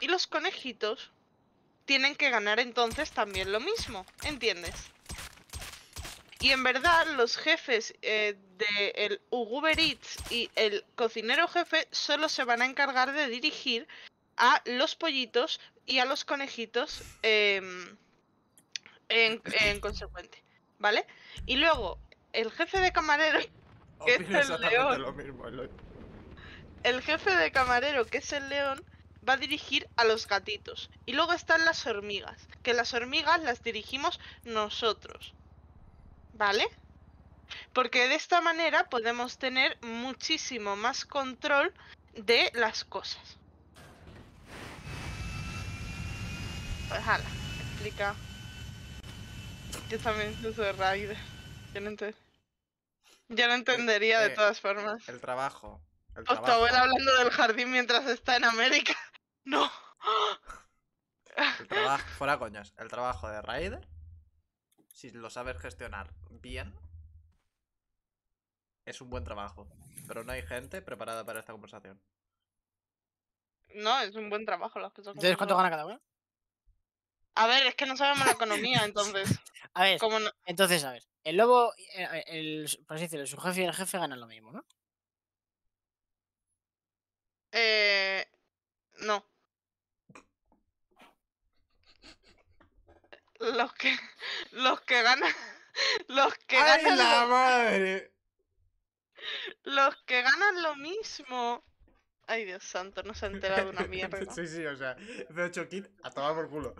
y los conejitos tienen que ganar entonces también lo mismo, ¿entiendes? Y en verdad los jefes del eh, de Eats y el cocinero jefe solo se van a encargar de dirigir a los pollitos y a los conejitos em, en, consecuente, ¿vale? Y luego el jefe de camarero que es el león, el jefe de camarero que es el león va a dirigir a los gatitos. Y luego están las hormigas, que las hormigas las dirigimos nosotros. ¿Vale? Porque de esta manera podemos tener muchísimo más control de las cosas. Pues hala, explica. Yo también soy Raider. Yo no, ent Yo entendería de eh, todas formas. El trabajo. El hablando del jardín mientras está en América. ¡No! El fuera coñas, el trabajo de Raider, si lo sabes gestionar bien, es un buen trabajo. Pero no hay gente preparada para esta conversación. No, es un buen trabajo las cuánto gana cada uno? A ver, es que no sabemos la economía, entonces. a ver, entonces, a ver. El lobo, eh, el, por así decirlo, su jefe y el jefe ganan lo mismo, ¿no? Eh. No. los que los que ganan los que Ay, ganan la madre. los que ganan lo mismo Ay, Dios santo, no se ha enterado una mierda. Sí, sí, o sea, de 8 kit a tomar por culo.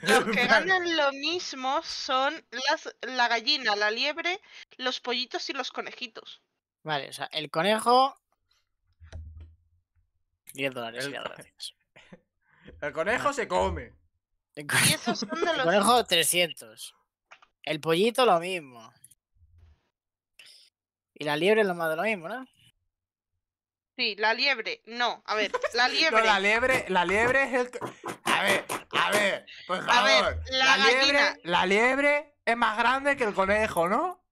Los que ganan lo mismo son las, la gallina, la liebre, los pollitos y los conejitos. Vale, o sea, el conejo. 10 dólares, El conejo se come. El conejo, 300. El pollito lo mismo. Y la liebre lo más de lo mismo, ¿no? Sí, la liebre, no, a ver, la liebre. la liebre, la liebre es el. A ver, a ver, por A ver, la, la liebre, la liebre es más grande que el conejo, ¿no?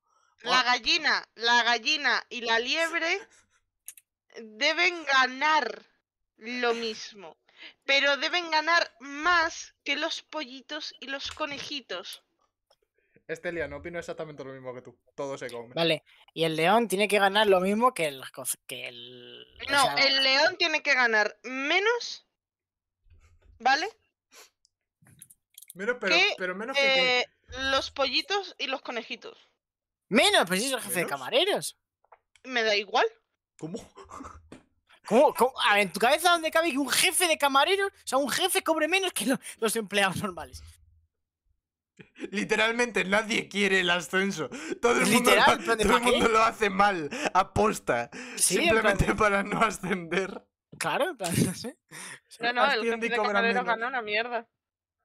La gallina, la gallina y la liebre deben ganar lo mismo pero deben ganar más que los pollitos y los conejitos. Este no opino exactamente lo mismo que tú. Todo se come. Vale, y el león tiene que ganar lo mismo que el... Que el... No, el león tiene que ganar menos, ¿vale? pero, pero menos que... Eh, los pollitos y los conejitos. Menos, pues si es el jefe de camareros. Me da igual. ¿Cómo? ¿Cómo, ¿En tu cabeza dónde cabe que un jefe de camareros, o sea, un jefe cobre menos que los empleados normales? Literalmente nadie quiere el ascenso. Todo el mundo, lo, hace mal, aposta. simplemente para no ascender. Claro, plan, no No, el jefe de gana una mierda.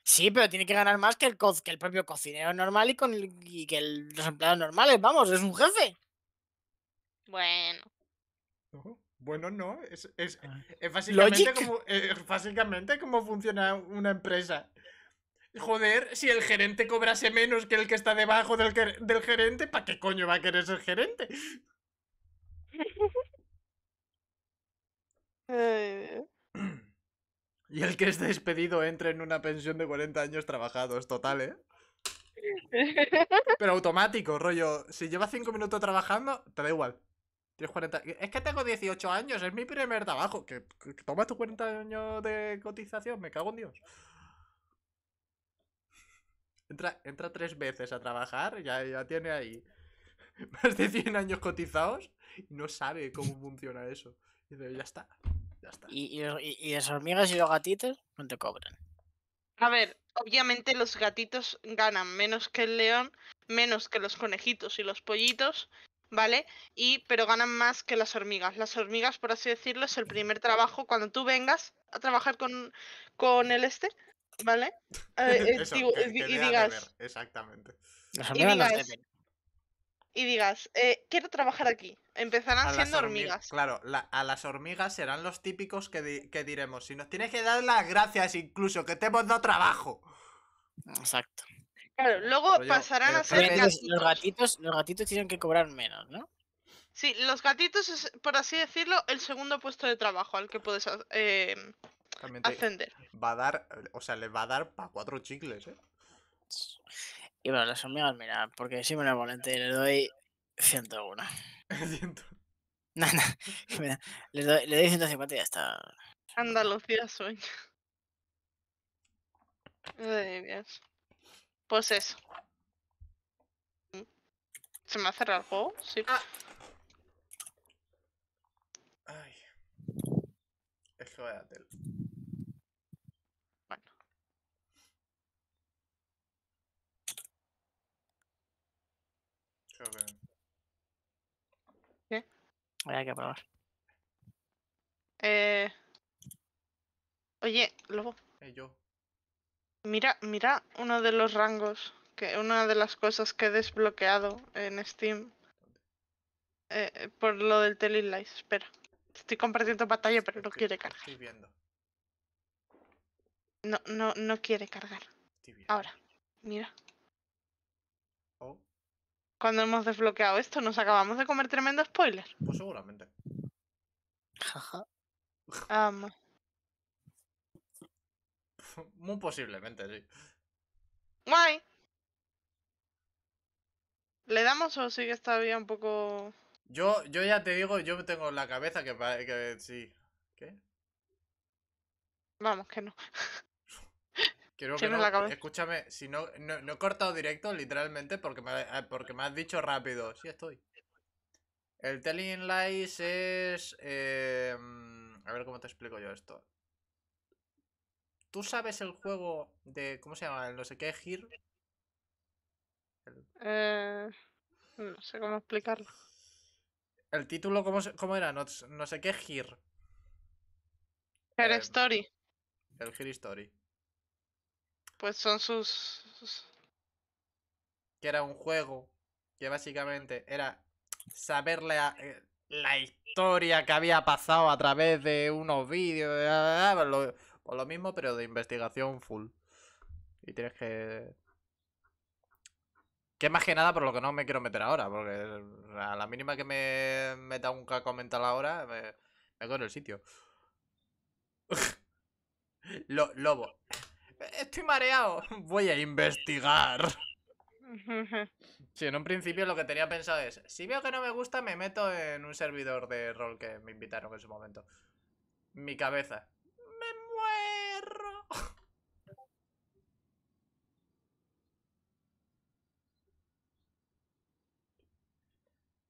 Sí, pero tiene que ganar más que el, propio cocinero normal y, que los empleados normales. Vamos, es un jefe. Bueno. Bueno, no, es, ah. eh, es, básicamente, como, funciona una empresa. Joder, si el gerente cobrase menos que el que está debajo del, del gerente, ¿para qué coño va a querer ser gerente? y el que es despedido entra en una pensión de 40 años trabajados, total, ¿eh? Pero automático, rollo, si lleva 5 minutos trabajando, te da igual. Es que tengo 18 años, es mi primer trabajo. Que, toma tus 40 años de cotización, me cago en Dios. Entra, entra tres veces a trabajar, ya, ya tiene ahí más de 100 años cotizados y no sabe cómo funciona eso. Y dice, ya está, ya está. ¿Y, y, y las hormigas y los gatitos no te cobran? A ver, obviamente los gatitos ganan menos que el león, menos que los conejitos y los pollitos, ¿vale? Y, pero ganan más que las hormigas. Las hormigas, por así decirlo, es el primer trabajo cuando tú vengas a trabajar con, el este, ¿vale? y digas... Exactamente. Eh, y digas, quiero trabajar aquí. Empezarán siendo hormigas. Claro, a las hormigas serán los típicos que, que diremos, si nos tienes que dar las gracias incluso, que te hemos dado trabajo. Exacto. Claro, luego pasarán a ser Los gatitos. Los gatitos tienen que cobrar menos, ¿no? Sí, los gatitos es, por así decirlo, el segundo puesto de trabajo al que puedes eh, ascender. Va a dar, o sea, les va a dar para cuatro chicles, ¿eh? Y bueno, las hormigas, mira, porque si me lo volante le doy 101. 100. No, no, mira, le doy, le doy 150 y ya está. Andalucía sueño. Ay, Dios. Pues eso. Mm. ¿Se me ha cerrado el juego? Sí. Ah. Ay. Es que a tel Bueno. Creo ¿Qué? Voy a que probar. Eh... Oye, lobo. Eh, yo. Mira, mira uno de los rangos, que una de las cosas que he desbloqueado en Steam. Eh, eh, por lo del Telelies, espera. Estoy compartiendo pantalla, pero no quiere cargar. Estoy viendo. No, no, no quiere cargar. Ahora, mira. Oh. Cuando hemos desbloqueado esto, nos acabamos de comer tremendo spoiler. Pues seguramente. Jaja. Muy posiblemente, sí. ¿Le damos o sigue bien un poco...? Yo, yo ya te digo, yo tengo la cabeza que, que sí. ¿Qué? Vamos, que no. quiero que no, escúchame, si no, no, he cortado directo literalmente porque me, eh, porque me has dicho rápido. Sí estoy. El telling lies es... Eh, a ver cómo te explico yo esto. ¿Tú sabes el juego de. ¿Cómo se llama? No sé qué, Gir. Eh, no sé cómo explicarlo. ¿El título cómo, cómo era? No, no, sé qué, Gir. Her eh, Story. El Gir Story. Pues son sus, Que era un juego que básicamente era saber la, eh, la historia que había pasado a través de unos vídeos. O lo mismo, pero de investigación full. Y tienes que... Que más que nada por lo que no me quiero meter ahora, porque a la mínima que me meta un caco mental ahora, me, me en el sitio. lobo. Estoy mareado. Voy a investigar. Sí, en un principio lo que tenía pensado es, si veo que no me gusta, me meto en un servidor de rol que me invitaron en su momento. Mi cabeza.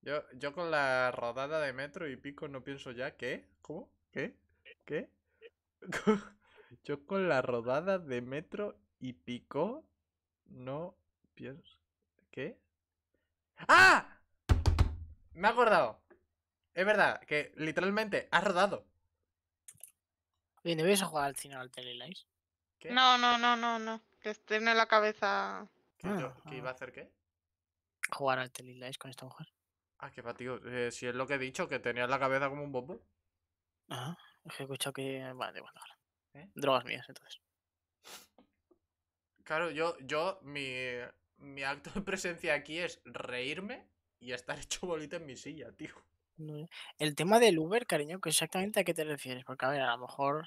Yo, yo con la rodada de metro y pico no pienso ya. ¿Qué? ¿Cómo? ¿Qué? ¿Qué? yo con la rodada de metro y pico no pienso. ¿Qué? ¡Ah! Me ha acordado. Es verdad, que literalmente ha rodado. Bien, ¿no a jugar al cine al No, no, no, no, no. Que en la cabeza. ¿Qué ah, iba a ah. hacer qué? Jugar al Telelies con esta mujer. Ah, qué tío. Eh, si es lo que he dicho, que tenías la cabeza como un bobo. Ajá. Ah, que he escuchado que. Vale, bueno, ahora. ¿Eh? Drogas mías, entonces. Claro, yo, yo, mi, mi acto de presencia aquí es reírme y estar hecho bolita en mi silla, tío. Eh. El tema del Uber, cariño, que exactamente a qué te refieres, porque a ver, a lo mejor.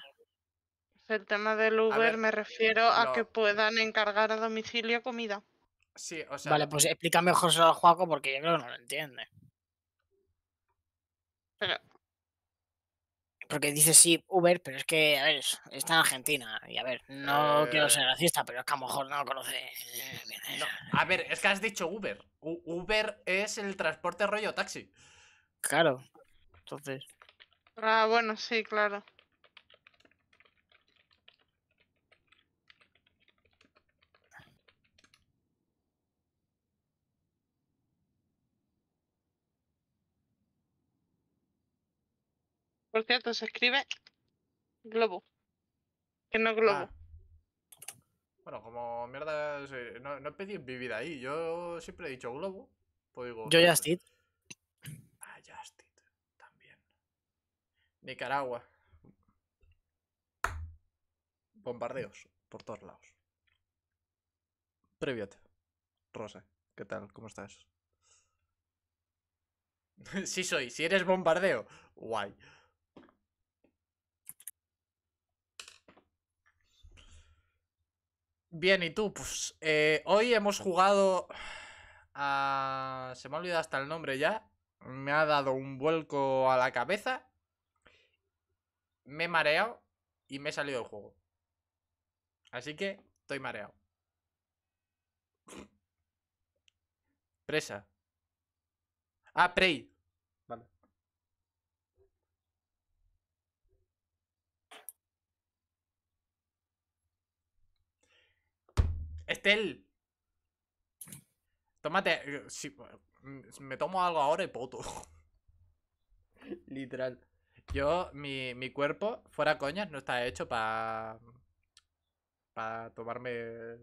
Pues, el tema del Uber me refiero a que puedan encargar a domicilio comida. Sí, o sea. Vale, pues explica mejor eso Juaco porque yo creo que no lo entiende. Porque dice sí, Uber, pero es que, a ver, está en Argentina. Y a ver, no quiero eh ser racista, pero es que a lo mejor no lo conoce. a ver, es que has dicho Uber. Uber es el transporte rollo taxi. Claro. Entonces. Ah, bueno, sí, claro. Por cierto, se escribe globo. Que no globo. Ah. Bueno, como mierda, no, he pedido vivir ahí. Yo siempre he dicho globo. Pues digo, yo ya estoy. Nicaragua. Bombardeos por todos lados. Previate. Rosa, ¿qué tal? ¿Cómo estás? sí soy, si eres bombardeo. Guay. Bien, ¿y tú? Pues eh, hoy hemos jugado a... Se me ha olvidado hasta el nombre ya. Me ha dado un vuelco a la cabeza me he mareado y me he salido del juego. Así que estoy mareado. Presa. Ah, Prey. Estel. Tómate. Eh, mm, me tomo algo ahora y poto. Literal. Yo, mi, cuerpo, fuera coñas, no está hecho para. para tomarme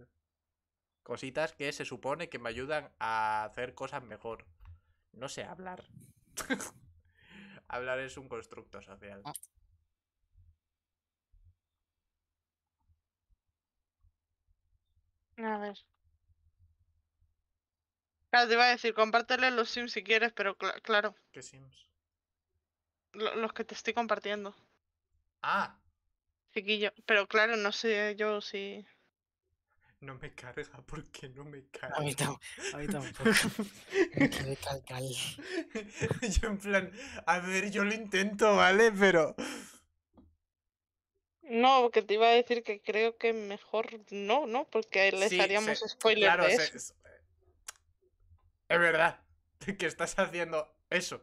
cositas que se supone que me ayudan a hacer cosas mejor. No sé hablar. hablar es un constructo social. Ah. A ver. Claro, te iba a decir, compártele los Sims si quieres, pero claro. ¿Qué Sims? los que te estoy compartiendo. Ah. Chiquillo. Pero claro, no sé yo si. No me carga porque no me carga. A mí, tampoco. yo en plan, a ver, yo lo intento, ¿vale? Pero. No, porque te iba a decir que creo que mejor no, ¿no? Porque les haríamos spoilers. Claro, es verdad. Que estás haciendo? Eso.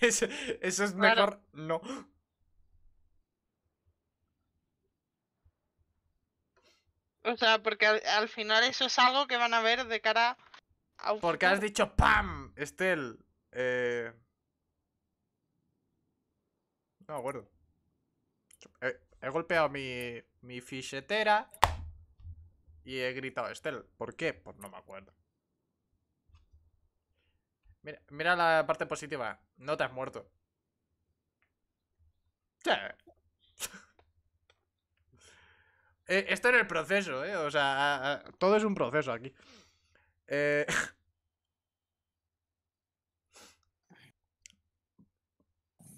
Eso, es mejor. No. O sea, porque al, final eso es algo que van a ver de cara a Porque has dicho ¡Pam! Estel. Eh... No acuerdo. He, golpeado mi, mi y he gritado Estel. ¿Por qué? Pues no me acuerdo. Mira, la parte positiva. No te has muerto. Eh, esto era el proceso, ¿eh? O sea, todo es un proceso aquí. Eh,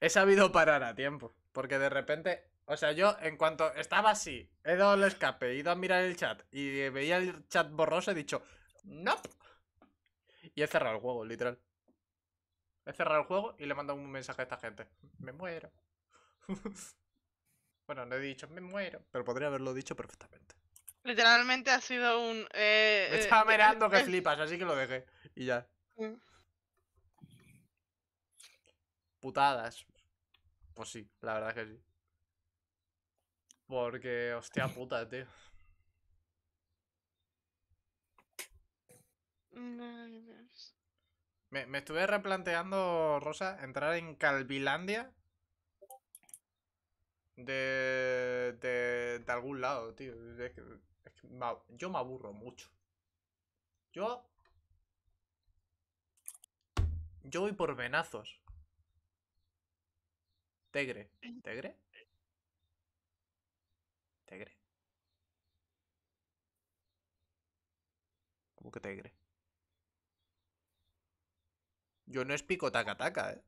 he sabido parar a tiempo. Porque de repente. O sea, yo en cuanto estaba así, he dado el escape, he ido a mirar el chat y veía el chat borroso, he dicho: no y he cerrado el juego, literal. He cerrado el juego y le he mandado un mensaje a esta gente. Me muero. bueno, no he dicho me muero, pero podría haberlo dicho perfectamente. Literalmente ha sido un... Eh, eh, estaba mirando que flipas, así que lo dejé. Y ya. Mm. Putadas. Pues sí, la verdad que sí. Porque, hostia puta, tío. Me, estuve replanteando, Rosa, entrar en Calvilandia de, de, algún lado, tío. yo me aburro mucho. Yo... Yo voy por venazos. Tegre. ¿Tegre? ¿Tegre? ¿Cómo que Tegre? Yo no es pico taca taca, ¿eh?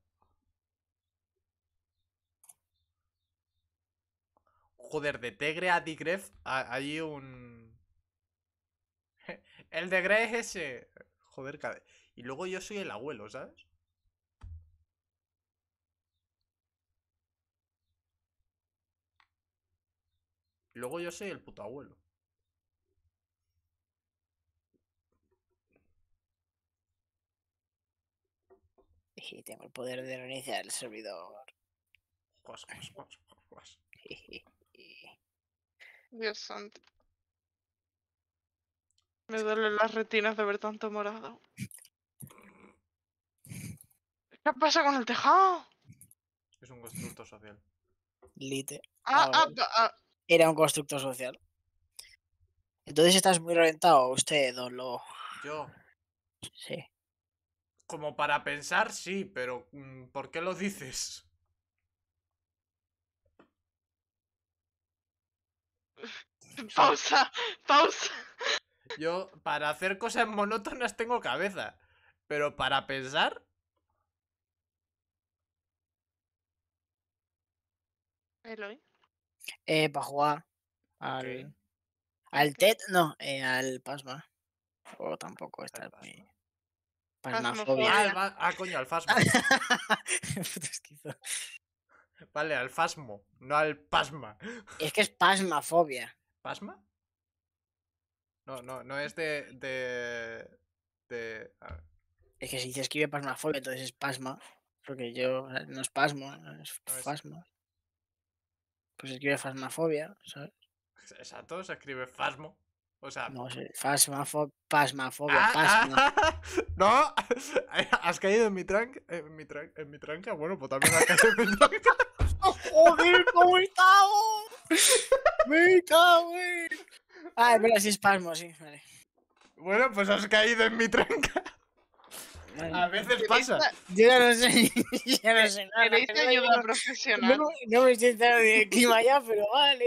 Joder, de Tegre a Digref hay un... el de Gref es ese. Joder, y luego yo soy el abuelo, ¿sabes? Luego yo soy el puto abuelo. Y tengo el poder de reiniciar el servidor. Dios santo. Me duelen las retinas de ver tanto morado. ¿Qué pasa con el tejado? Es un constructo social. Lite. Ah, ah, ah, ah. Era un constructo social. Entonces estás muy reventado usted, don Lo. Yo. Sí. Como para pensar, sí, pero mm, ¿por qué lo dices? Pausa, pausa. Yo para hacer cosas monótonas tengo cabeza, pero para pensar... Eloy. Eh, para jugar al... Al TED, no, eh, al PASMA. O tampoco está Mi... Pasmafobia. Ah, coño, al fasmo. vale, al fasmo, no al pasma. Es que es pasmafobia. ¿Pasma? No, no, no es de. de. de... Es que si se escribe pasmafobia, entonces es pasma. Porque yo. no es pasmo, es Pues se escribe fasmafobia, ¿sabes? Exacto, se escribe fasmo. O sea. No sé, mm. pasmafobo, pasmafobia, ah, pasma. no, ah, has caído en mi tranca. En mi, tranca. Bueno, pues también has caído en mi tranca. ¡Joder, cómo estamos! ¡Me cago Ah, es verdad, sí, pasmo, sí, vale. Bueno, pues has caído en mi tranca. A veces pasa. Yo ya no sé. Ya no sé nada. dice ayuda profesional. No, no me no, no, de clima ya, pero vale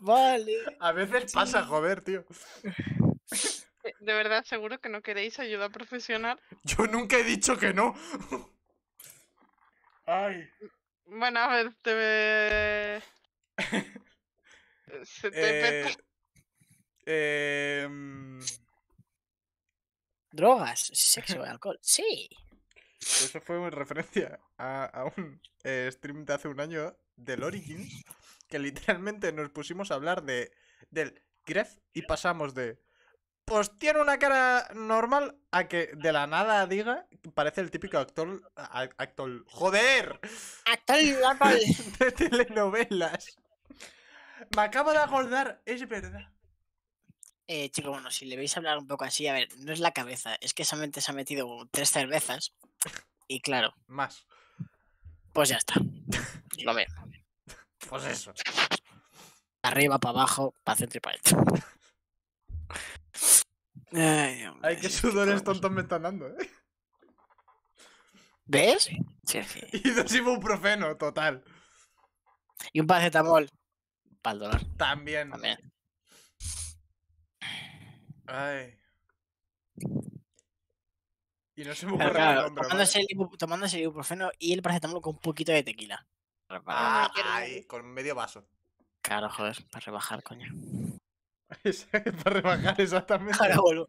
vale. A veces pasa, joder, tío. Eh, de verdad, seguro que no queréis ayuda profesional. Yo nunca he dicho que no. Ay. Bueno, a ver, te ve. Eh, se te eh... Em, Drogas, sexo y alcohol. Sí. Eso fue en referencia a, a un eh, stream de hace un año del Origins que literalmente nos pusimos a hablar de del Gref y pasamos de pues tiene una cara normal a que de la nada diga parece el típico actor actor joder actor de telenovelas me acabo de acordar es verdad eh, chico, bueno, si le veis hablar un poco así, a ver, no es la cabeza, es que solamente se ha metido tres cervezas y claro. Más. Pues ya está. Lo mismo. Pues eso. Arriba, para abajo, para centro y para Ay, Ay, qué sudores tontos me están dando, ¿eh? ¿Ves? Sí, sí. Y dos ibuprofeno, total. Y un paracetamol. Para el dolor. También. Ay. Y no se me tomándose, el, ibuprofeno y el paracetamol con un poquito de tequila. Ah, con medio vaso. Claro, joder, para rebajar, coño. para rebajar, exactamente. Ahora vuelvo.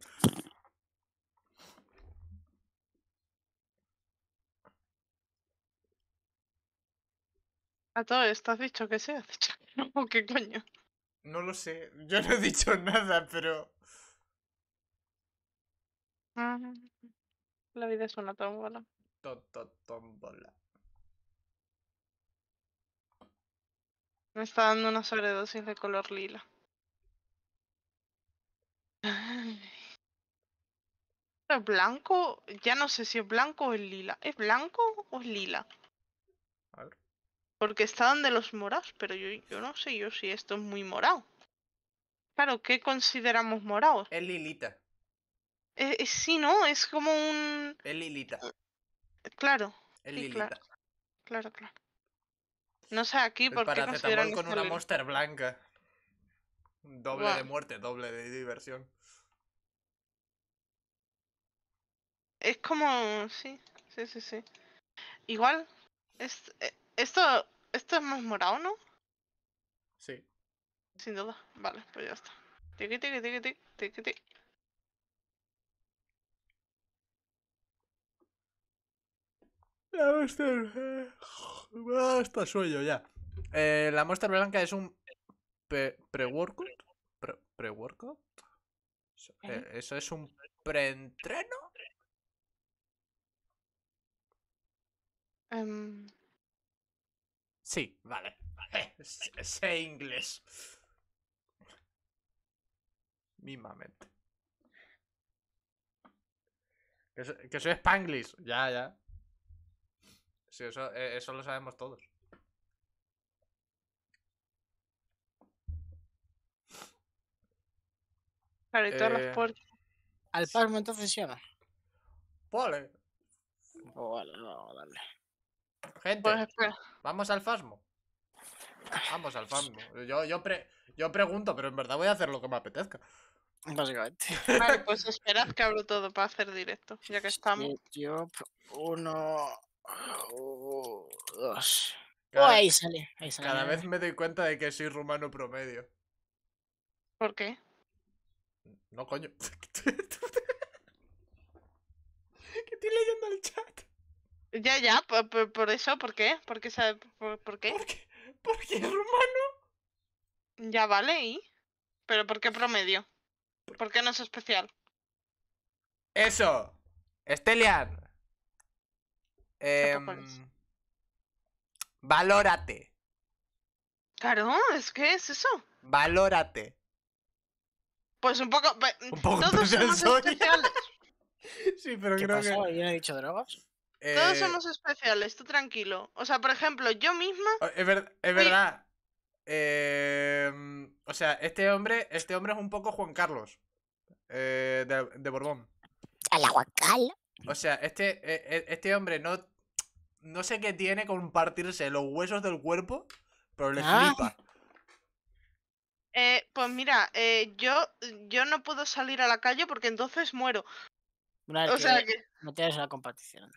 A todo esto has dicho que sí, has dicho que no, ¿qué coño? No lo sé, yo no he dicho nada, pero... Ah, la vida es una tómbola. Tot, tot, tómbola. Me está dando una sobredosis de color lila. ¿Es blanco? Ya no sé si es blanco o es lila. ¿Es blanco o es lila? Porque estaban de los morados, pero yo, no sé yo si esto es muy morado. Claro, ¿qué consideramos morado? Es lilita. Eh, eh, sí, ¿no? Es como un... Es lilita. Claro. Es lilita. claro. claro. No sé aquí por qué consideran con una monster blanca. Doble de muerte, doble de diversión. Es como... Sí, sí, sí, sí. Igual, es... E, esto, esto es más morado, ¿no? Sí. Sin duda. Vale, pues ya está. Tiki, tiki, tiki, tiki, tiki, La Monster. Hasta ah, sueño ya. Eh, la muestra Blanca es un pre-workout. Pre ¿Pre-workout? -pre eh, workout eso es un pre-entreno? Em. Sí, vale. Eh, sé, inglés. Mimamente. Que soy, que soy Spanglish. Ya, ya. Sí, eso, e, eso lo sabemos todos. Eh, vale, y todas las Al Fasmo entonces sí ¿Pole? Vale. vale, no, dale. Gente, pues vamos al fasmo. Vamos al fasmo. Yo, yo, yo pregunto, pero en verdad voy a hacer lo que me apetezca. Básicamente. Vale, pues esperad que abro todo para hacer directo, ya que estamos. Yo, uno... Oh, cada, ahí sale, ahí sale. Cada vez me doy cuenta de que soy rumano promedio. ¿Por qué? No, coño. qué estoy leyendo el chat. Ya, ya, por, eso, ¿por qué? ¿Por qué, sabe, por, qué? ¿Por rumano? Ya vale, ¿y? ¿Pero por qué promedio? ¿Por qué no es especial? ¡Eso! ¡Estelian! Em, valórate. Claro, es que es eso. Valórate. Pues un poco. todos pues somos especiales. sí, pero creo que. dicho drogas? Todos eh somos especiales, tú tranquilo. O sea, por ejemplo, yo misma. Oh, es, verdad. Em, o sea, este hombre, este hombre es un poco Juan Carlos. Eh, de, de Borbón. al O sea, este, e, e, este hombre no no sé qué tiene compartirse los huesos del cuerpo, pero le ah. flipa. Eh, pues mira, eh, yo, yo no puedo salir a la calle porque entonces muero. o sea No tienes la compartición.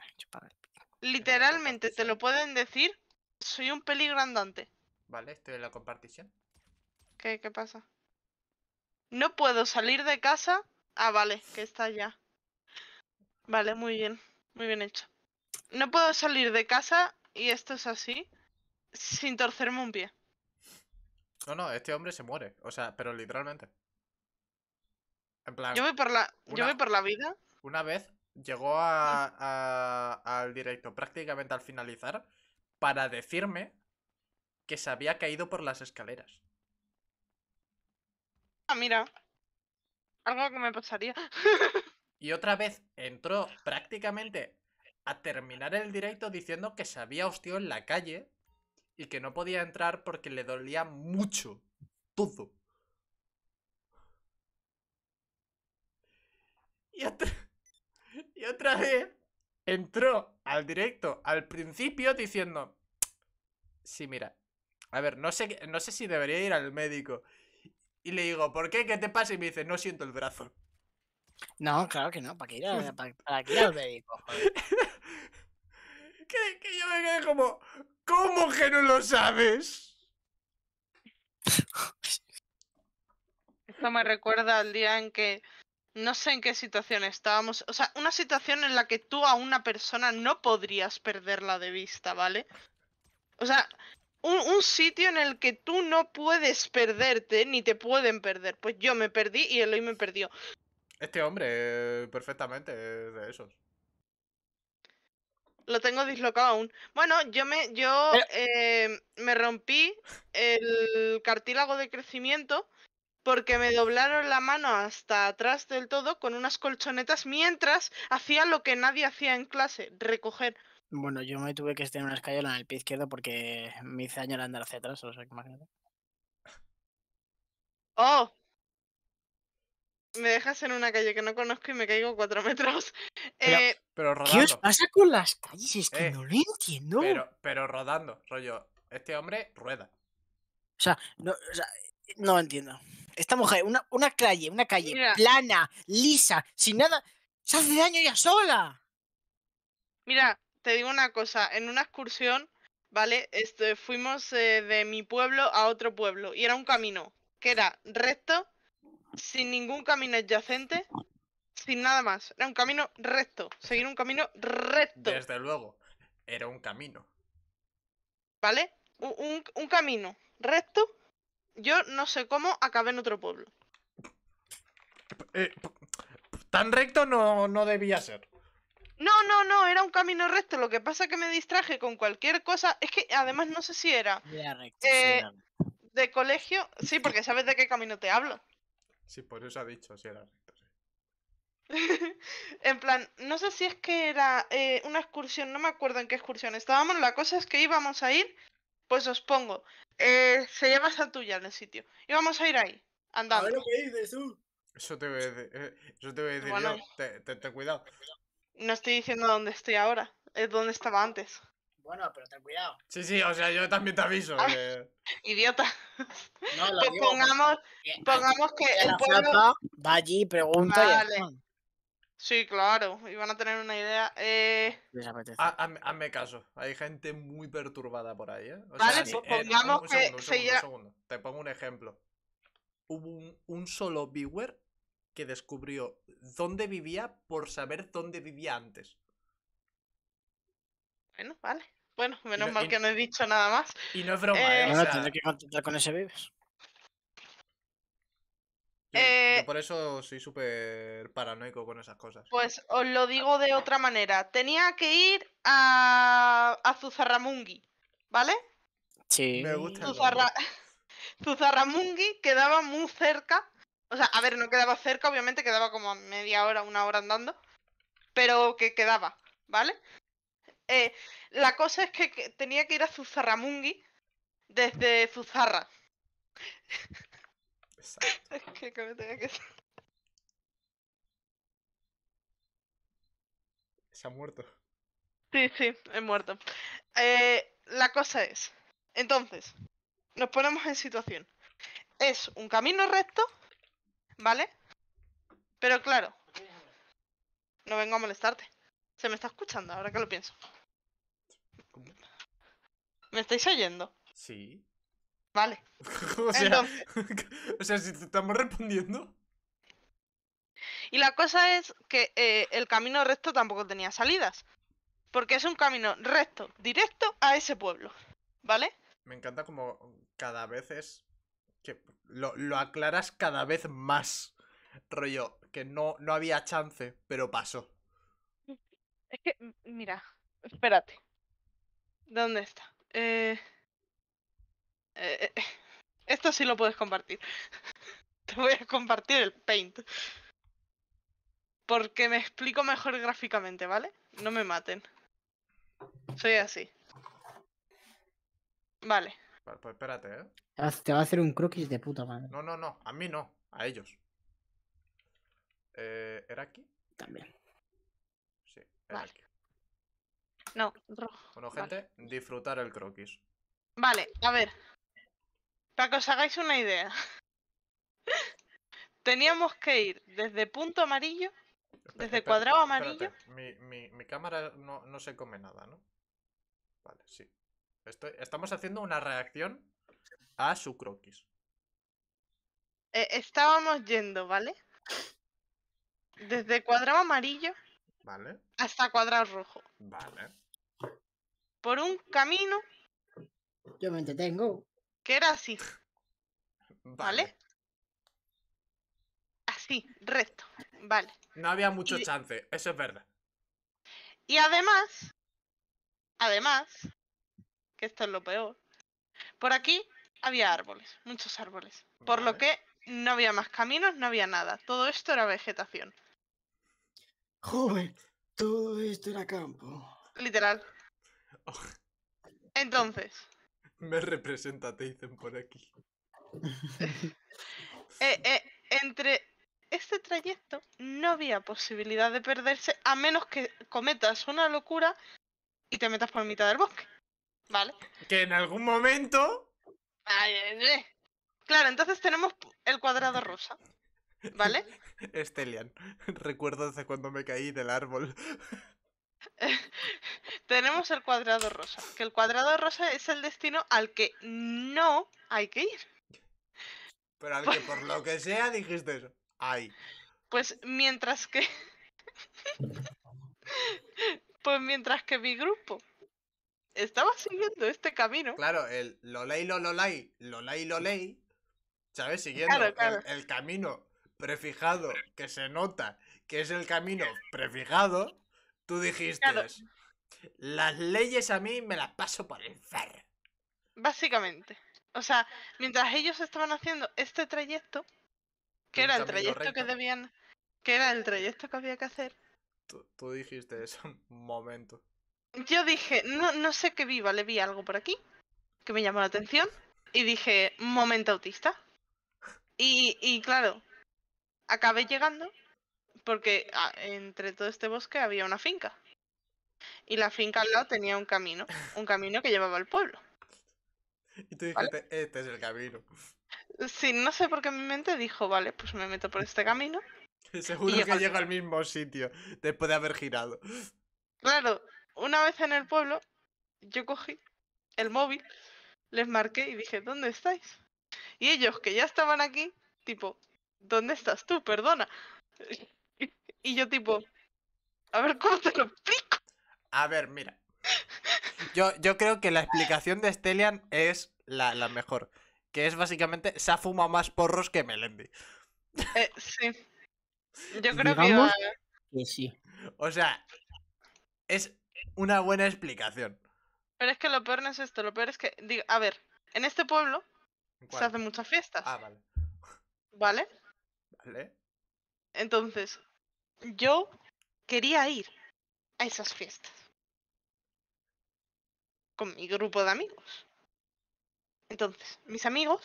Literalmente, te lo pueden decir. Soy un peligro andante. Vale, estoy en la compartición. ¿Qué, ¿Qué pasa? No puedo salir de casa. Ah, vale, que está ya. Vale, muy bien. Muy bien hecho no puedo salir de casa, y esto es así, sin torcerme un pie. No, no, este hombre se muere, o sea, pero literalmente. En plan, yo voy por la, vida. Una vez llegó a, al directo prácticamente al finalizar para decirme que se había caído por las escaleras. Ah, mira. Algo que me pasaría. y otra vez entró prácticamente a terminar el directo diciendo que se había hostiado en la calle y que no podía entrar porque le dolía mucho todo. Y otra, y otra vez entró al directo al principio diciendo, sí, mira, a ver, no sé, no sé si debería ir al médico. Y le digo, ¿por qué? ¿Qué te pasa? Y me dice, no siento el brazo. No, claro que no, para que ir, a, ir al médico. que, yo me quedé como, ¿cómo que no lo sabes? Esto me recuerda al día en que no sé en qué situación estábamos. O sea, una situación en la que tú a una persona no podrías perderla de vista, ¿vale? O sea, un, un, sitio en el que tú no puedes perderte, ni te pueden perder. Pues yo me perdí y hoy me perdió. Este hombre, perfectamente, de esos. Lo tengo dislocado aún. Bueno, yo me, yo, eh. Eh, me rompí el cartílago de crecimiento porque me doblaron la mano hasta atrás del todo con unas colchonetas mientras hacía lo que nadie hacía en clase, recoger. Bueno, yo me tuve que estirar una escalera en el pie izquierdo porque me hice daño andar hacia atrás, o sea, ¡Oh! me dejas en una calle que no conozco y me caigo cuatro metros. Pero, eh, rodando. ¿Qué os pasa con las calles? Es que eh, no lo entiendo. Pero, rodando, rollo. Este hombre rueda. O sea, no, entiendo. Esta mujer, una, calle, una calle plana, lisa, sin nada. Se hace daño ya sola. Mira, te digo una cosa. En una excursión, ¿vale? Este, fuimos eh, de mi pueblo a otro pueblo y era un camino que era recto sin ningún camino adyacente, sin nada más. Era un camino recto, seguir un camino recto. Desde luego, era un camino. ¿Vale? Un, camino recto. Yo no sé cómo acabé en otro pueblo. Eh, tan recto no, debía ser. No, no, no, era un camino recto. Lo que pasa es que me distraje con cualquier cosa. Es que además no sé si era. Eh, de colegio. Sí, porque sabes de qué camino te hablo. Sí, por eso ha dicho, si era en plan, no sé si es que era eh, una excursión, no me acuerdo en qué excursión estábamos, la cosa es que íbamos a ir, pues os pongo, eh, se llama tuya en el sitio, íbamos a ir ahí, andando. A que tú. Eso te voy a decir, eh, te voy a decir Te, cuidado. No estoy diciendo dónde estoy ahora, es donde estaba antes. Bueno, pero ten cuidado. Sí, sí, o sea, yo también te aviso. Idiota. No, pongamos, pues pues, pongamos que el pueblo... va allí, pregunta y Sí, claro, y van a tener una idea. Eh... hazme caso, hay gente muy perturbada por ahí. ¿eh? vale, eh, pues eh, pongamos un, segundo, que. Un segundo, Te pongo un ejemplo. Hubo un solo viewer que descubrió dónde vivía por saber dónde vivía antes. Bueno, vale. Bueno, menos mal que no he dicho nada más. Y no es broma, eh, eh Bueno, tendré que contestar con ese vives. Eh, por eso soy súper paranoico con esas cosas. Pues os lo digo de otra manera. Tenía que ir a, a Zuzarramungi, ¿vale? Sí. Me gusta. Zuzarra... quedaba muy cerca. O sea, a ver, no quedaba cerca, obviamente, quedaba como media hora, una hora andando. Pero que quedaba, ¿vale? Eh, la cosa es que, tenía que ir a Zuzarramungi desde Zuzarra. es tenía que... Se ha muerto. Sí, sí, he muerto. Eh, la cosa es, entonces, nos ponemos en situación. Es un camino recto, ¿vale? Pero claro, no vengo a molestarte. Se me está escuchando ahora que lo pienso. ¿Me estáis oyendo? Sí. Vale. o, sea, o sea, si te estamos respondiendo. Y la cosa es que eh, el camino recto tampoco tenía salidas. Porque es un camino recto, directo a ese pueblo. ¿Vale? Me encanta como cada vez es. que lo, aclaras cada vez más. Rollo, que no, no había chance, pero pasó. Es que, mira, espérate. ¿Dónde está? Eh, eh, eh, esto sí lo puedes compartir. Te voy a compartir el paint. Porque me explico mejor gráficamente, ¿vale? No me maten. Soy así. Vale. Pues, espérate, ¿eh? Te va a hacer un croquis de puta madre. No, no, no. A mí no. A ellos. Eh, ¿Era aquí? También. Sí, era aquí. No, rojo. Bueno, gente, disfrutar el croquis. Vale, a ver. Para que os hagáis una idea. Teníamos que ir desde punto amarillo, desde cuadrado amarillo. Mi, mi, cámara no, se come nada, ¿no? Vale, sí. estamos haciendo una reacción a su croquis. E, estábamos yendo, ¿vale? Desde cuadrado amarillo. Vale. Hasta cuadrado rojo. Vale por un camino. Yo me entretengo. Que era así. Vale. Así, recto. Vale. No había mucho chance, eso es verdad. Y además, además, que esto es lo peor, por aquí había árboles, muchos árboles. Por lo que no había más caminos, no había nada. Todo esto era vegetación. Joven, todo esto era campo. Literal. Entonces. Me representa, te dicen por aquí. Eh, eh, entre este trayecto no había posibilidad de perderse a menos que cometas una locura y te metas por mitad del bosque. ¿Vale? Que en algún momento. Ay, claro, entonces tenemos el cuadrado rosa. ¿Vale? Estelian. Recuerdo desde cuando me caí del árbol. tenemos el cuadrado rosa. Que el cuadrado rosa es el destino al que no hay que ir. Pero al que pues por lo que sea dijiste eso. Ay. Pues mientras que. pues mientras que mi grupo estaba siguiendo este camino. Claro, el lolei lo lolei lolei. ¿Sabes? Siguiendo el camino prefijado que se nota que es el camino prefijado Tú dijiste, las leyes a mí me las paso por el ferro Básicamente. O sea, mientras ellos estaban haciendo este trayecto, que era el trayecto que debían, que era el trayecto que había que hacer. Tú, dijiste eso, un momento. Yo dije, no, no sé qué viva, le vi algo por aquí que me llamó la atención y dije, momento autista. Y, y claro, acabé llegando porque ah, entre todo este bosque había una finca. Y la finca al lado tenía un camino, un camino que llevaba al pueblo. Y tú dijiste, este es el camino. Sí, no sé por qué mi mente dijo, vale, pues me meto por este camino. Seguro que llega al mismo sitio, después de haber girado. Claro, una vez en el pueblo, yo cogí el móvil, les marqué y dije, ¿dónde estáis? Y ellos que ya estaban aquí, tipo, ¿dónde estás tú? Perdona. Y yo tipo, a ver, ¿cómo te lo explico? A ver, mira. Yo, yo creo que la explicación de Estelian es la, mejor. Que es básicamente, se ha fumado más porros que Melendi. Eh, sí. Yo creo que, sí. O sea, es una buena explicación. Pero es que lo peor no es esto, lo peor es que, a ver, en este pueblo se hacen muchas fiestas. Ah, vale. ¿Vale? Vale. Entonces, yo quería ir a esas fiestas con mi grupo de amigos. Entonces, mis amigos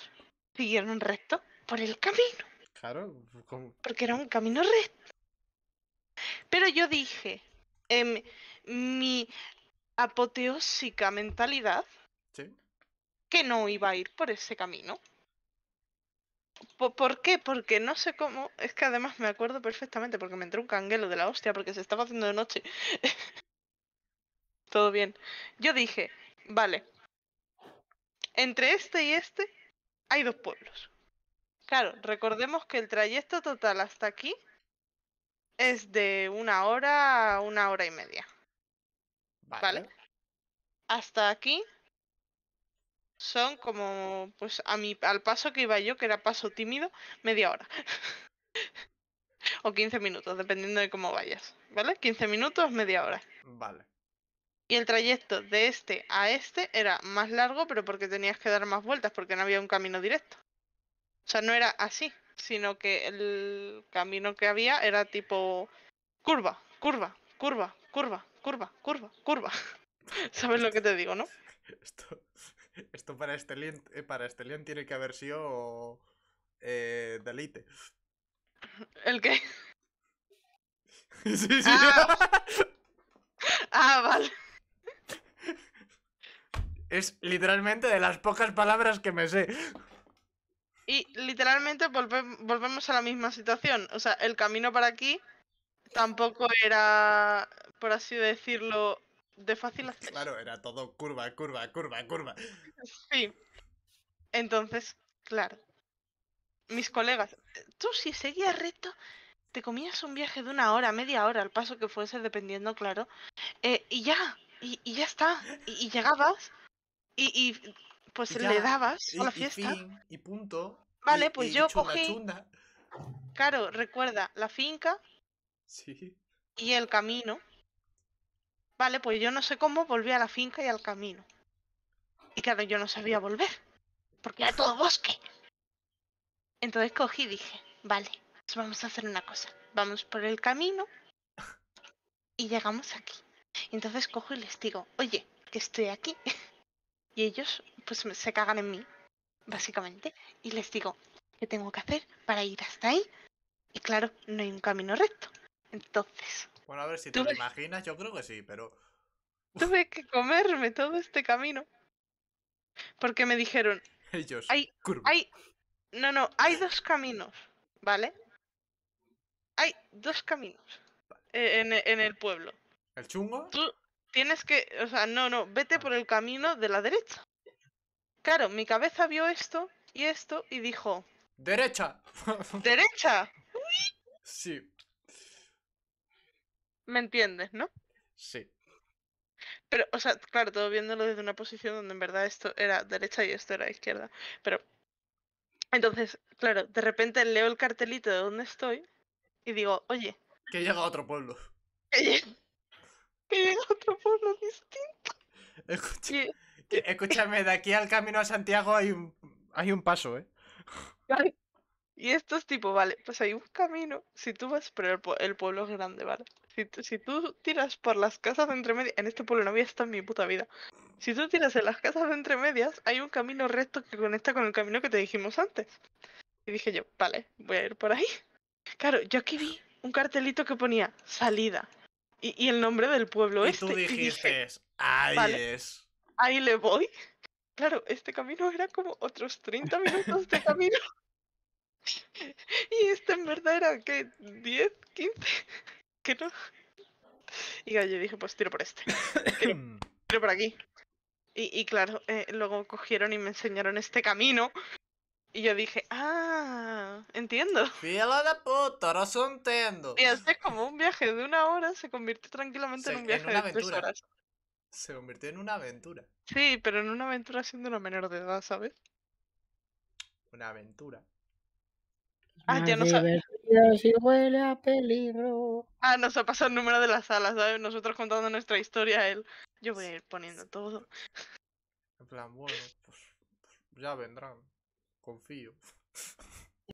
siguieron recto por el camino. Claro, pues, porque era un camino recto. Pero yo dije, en em, mi apoteósica mentalidad, que no iba a ir por ese camino. ¿Por qué? Porque no sé cómo. Es que además me acuerdo perfectamente porque me entró un canguelo de la hostia porque se estaba haciendo de noche. Todo bien. Yo dije, vale. Entre este y este hay dos pueblos. Claro, recordemos que el trayecto total hasta aquí es de una hora a una hora y media. ¿Vale? Hasta aquí son como, pues a mi, al paso que iba yo, que era paso tímido, media hora. o 15 minutos, dependiendo de cómo vayas. ¿Vale? 15 minutos, media hora. Vale. Y el trayecto de este a este era más largo, pero porque tenías que dar más vueltas, porque no había un camino directo. O sea, no era así, sino que el camino que había era tipo curva, curva, curva, curva, curva, curva, curva. ¿Sabes lo que te digo, no? Esto, Esto para Estelion eh, para este tiene que haber sido eh, Delite. ¿El qué? sí, sí. Ah, ah vale. Es literalmente de las pocas palabras que me sé. Y literalmente volvemos a la misma situación. O sea, el camino para aquí tampoco era, por así decirlo, de fácil hacer. Claro, era todo curva, curva, curva, curva. Sí. Entonces, claro. Mis colegas, eh, tú si seguías recto, te comías un viaje de una hora, media hora, al paso que fuese, dependiendo, claro. Eh, y ya, y, ya está. Y, llegabas, y, y pues le dabas a la fiesta. y, punto. Vale, pues yo cogí. Claro, recuerda, la finca. Sí. Y el camino Vale, pues yo no sé cómo volví a la finca y al camino. Y claro, yo no sabía volver, porque era todo bosque. Entonces cogí y dije, vale, pues vamos a hacer una cosa. Vamos por el camino y llegamos aquí. Entonces cojo y les digo, oye, que estoy aquí. y ellos pues se cagan en mí, básicamente. Y les digo, ¿qué tengo que hacer para ir hasta ahí? Y claro, no hay un camino recto. Entonces, bueno, a ver si te lo imaginas, yo creo que sí, pero. Tuve que comerme todo este camino. Porque me dijeron. Ellos. Hay, hay. No, no, hay dos caminos, ¿vale? Hay dos caminos eh, en, e, en, el pueblo. ¿El chungo? Tú tienes que. O sea, no, no, vete ah. por el camino de la derecha. Claro, mi cabeza vio esto y esto y dijo. ¡Derecha! ¡Derecha! Sí. ¿Me entiendes, no? Sí. Pero, o sea, claro, todo viéndolo desde una posición donde en verdad esto era derecha y esto era izquierda. Pero. Entonces, claro, de repente leo el cartelito de donde estoy y digo, oye. Que llega a otro pueblo. Que, llega, a otro pueblo distinto. escúchame, de aquí al camino a Santiago hay un, hay un paso, ¿eh? Y esto es tipo, vale, pues hay un camino, si tú vas, pero el, el pueblo es grande, ¿vale? Si, si, tú tiras por las casas de entremedias... en este pueblo no había estado en mi puta vida. Si tú tiras en las casas de entremedias, hay un camino recto que conecta con el camino que te dijimos antes. Y dije yo, vale, voy a ir por ahí. Claro, yo aquí vi un cartelito que ponía salida y, el nombre del pueblo y este. Tú dijiste, ahí es. Ahí le voy. Claro, este camino era como otros 30 minutos de camino. y este en verdad era que 10, 15. ¿Qué no. Y yo dije, pues tiro por este. tiro por aquí. Y, claro, eh, luego cogieron y me enseñaron este camino. Y yo dije, ah, entiendo. Fiela de puta, ahora no entiendo. Y así como un viaje de una hora se convirtió tranquilamente en un viaje de aventura. horas. Se convirtió en una aventura. Sí, pero en una aventura siendo una menor de edad, ¿sabes? Una aventura. Ah, ya no sabes si huele a peligro. Ah, nos ha pasado el número de las salas, ¿sabes? Nosotros contando nuestra historia, a él. Yo voy a ir poniendo todo. En plan, bueno, pues, pues ya vendrán. Confío.